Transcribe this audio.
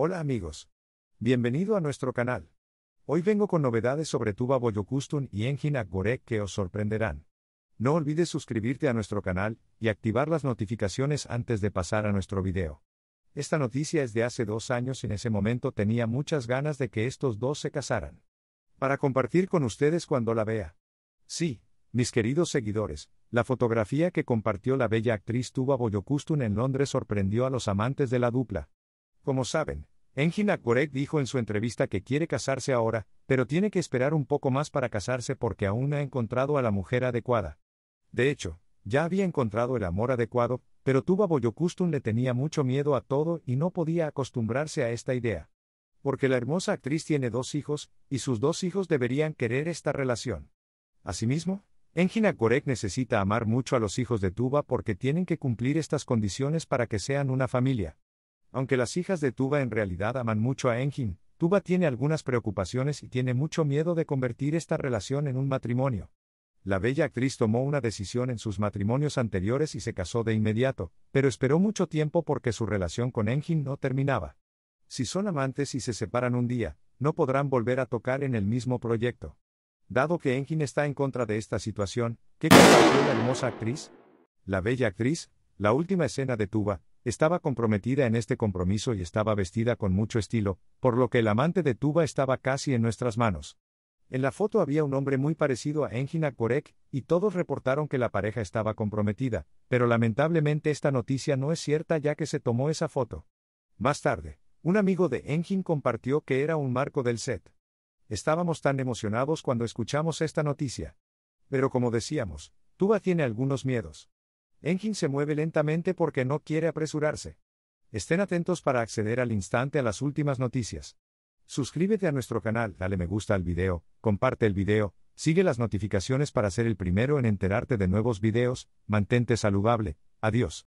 Hola amigos. Bienvenido a nuestro canal. Hoy vengo con novedades sobre Tuba boyocustun y Engin Akborek que os sorprenderán. No olvides suscribirte a nuestro canal y activar las notificaciones antes de pasar a nuestro video. Esta noticia es de hace dos años y en ese momento tenía muchas ganas de que estos dos se casaran. Para compartir con ustedes cuando la vea. Sí, mis queridos seguidores, la fotografía que compartió la bella actriz Tuba boyocustun en Londres sorprendió a los amantes de la dupla. Como saben, Engin Akorek dijo en su entrevista que quiere casarse ahora, pero tiene que esperar un poco más para casarse porque aún ha encontrado a la mujer adecuada. De hecho, ya había encontrado el amor adecuado, pero Tuba Boyocustun le tenía mucho miedo a todo y no podía acostumbrarse a esta idea. Porque la hermosa actriz tiene dos hijos, y sus dos hijos deberían querer esta relación. Asimismo, Engin Korek necesita amar mucho a los hijos de Tuba porque tienen que cumplir estas condiciones para que sean una familia. Aunque las hijas de Tuba en realidad aman mucho a Engin, Tuba tiene algunas preocupaciones y tiene mucho miedo de convertir esta relación en un matrimonio. La bella actriz tomó una decisión en sus matrimonios anteriores y se casó de inmediato, pero esperó mucho tiempo porque su relación con Engin no terminaba. Si son amantes y se separan un día, no podrán volver a tocar en el mismo proyecto. Dado que Engin está en contra de esta situación, ¿qué compartió la hermosa actriz? La bella actriz, la última escena de Tuba, estaba comprometida en este compromiso y estaba vestida con mucho estilo, por lo que el amante de Tuba estaba casi en nuestras manos. En la foto había un hombre muy parecido a Engin Korek, y todos reportaron que la pareja estaba comprometida, pero lamentablemente esta noticia no es cierta ya que se tomó esa foto. Más tarde, un amigo de Engin compartió que era un marco del set. Estábamos tan emocionados cuando escuchamos esta noticia. Pero como decíamos, Tuba tiene algunos miedos. Engin se mueve lentamente porque no quiere apresurarse. Estén atentos para acceder al instante a las últimas noticias. Suscríbete a nuestro canal, dale me gusta al video, comparte el video, sigue las notificaciones para ser el primero en enterarte de nuevos videos, mantente saludable, adiós.